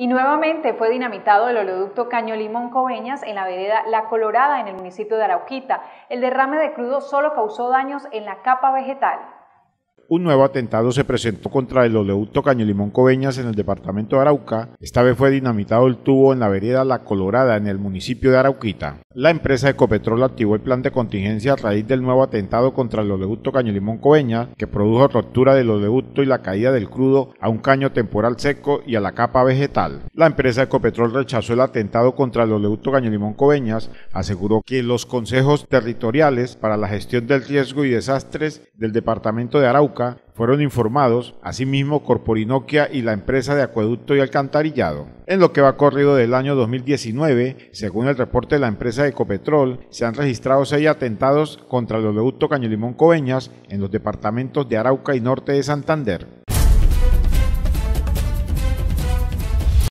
Y nuevamente fue dinamitado el oleoducto Caño Limón Coveñas en la vereda La Colorada en el municipio de Arauquita. El derrame de crudo solo causó daños en la capa vegetal un nuevo atentado se presentó contra el oleoducto Caño Limón Coveñas en el departamento de Arauca. Esta vez fue dinamitado el tubo en la vereda La Colorada en el municipio de Arauquita. La empresa Ecopetrol activó el plan de contingencia a raíz del nuevo atentado contra el oleoducto Caño Limón Coveñas que produjo ruptura del oleoducto y la caída del crudo a un caño temporal seco y a la capa vegetal. La empresa Ecopetrol rechazó el atentado contra el oleoducto Caño Limón Coveñas, aseguró que los consejos territoriales para la gestión del riesgo y desastres del departamento de Arauca fueron informados, asimismo Corporinoquia y la empresa de acueducto y alcantarillado. En lo que va corrido del año 2019, según el reporte de la empresa Ecopetrol, se han registrado seis atentados contra el oleoducto Cañolimón Coveñas en los departamentos de Arauca y Norte de Santander.